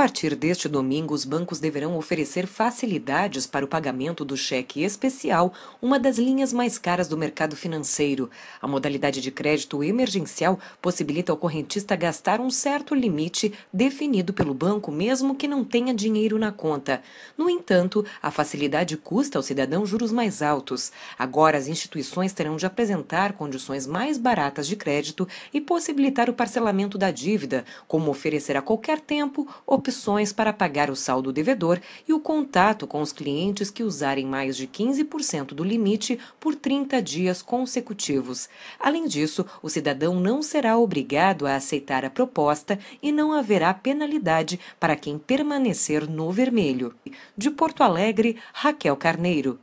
partir deste domingo, os bancos deverão oferecer facilidades para o pagamento do cheque especial, uma das linhas mais caras do mercado financeiro. A modalidade de crédito emergencial possibilita ao correntista gastar um certo limite definido pelo banco, mesmo que não tenha dinheiro na conta. No entanto, a facilidade custa ao cidadão juros mais altos. Agora, as instituições terão de apresentar condições mais baratas de crédito e possibilitar o parcelamento da dívida, como oferecer a qualquer tempo opções opções para pagar o saldo devedor e o contato com os clientes que usarem mais de 15% do limite por 30 dias consecutivos. Além disso, o cidadão não será obrigado a aceitar a proposta e não haverá penalidade para quem permanecer no vermelho. De Porto Alegre, Raquel Carneiro.